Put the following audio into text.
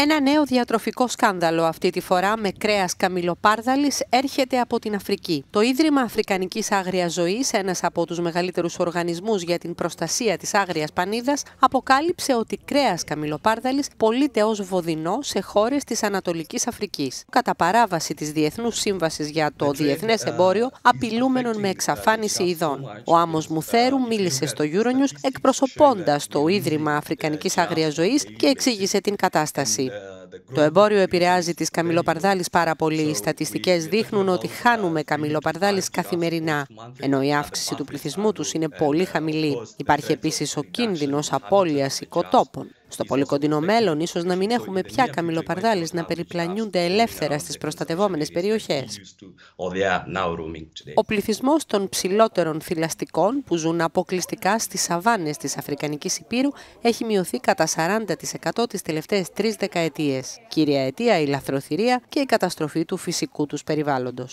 Ένα νέο διατροφικό σκάνδαλο αυτή τη φορά με κρέας καμιλοπάρδαλης έρχεται από την Αφρική. Το Ίδρυμα Αφρικανικής Άγριας Ζωής, ένας από τους μεγαλύτερους οργανισμούς για την προστασία της άγριας πανίδας, αποκάλυψε ότι κρέας καμιλοπάρδαλης πωλείται ως βοδινό σε χώρες της Ανατολικής Αφρικής. Κατά παράβαση της Διεθνούς Σύμβασης για το Διεθνές ε, Εμπόριο, απειλούμενων με εξαφάνιση ειδών. Ο Άμος Μουθέρου μίλησε στο Euronews εκπροσωπώντας το Ίδρυμα Αφρικανικής Άγριας Ζωής και εξήγησε την κατάσταση. Το εμπόριο επηρεάζει τις καμιλοπαρδάλεις πάρα πολύ. Οι στατιστικές δείχνουν ότι χάνουμε καμιλοπαρδάλεις καθημερινά, ενώ η αύξηση του πληθυσμού τους είναι πολύ χαμηλή. Υπάρχει επίσης ο κίνδυνος απώλειας οικοτόπων. Στο πολύ κοντινό μέλλον, ίσως να μην έχουμε πια καμιλοπαρδάλες να περιπλανιούνται ελεύθερα στις προστατευόμενες περιοχές. Ο πληθυσμός των ψηλότερων θηλαστικών που ζουν αποκλειστικά στις σαβάνες της Αφρικανικής Υπήρου έχει μειωθεί κατά 40% τις τελευταίες τρεις δεκαετίες. Κύρια αιτία η λαθροθυρία και η καταστροφή του φυσικού τους περιβάλλοντος.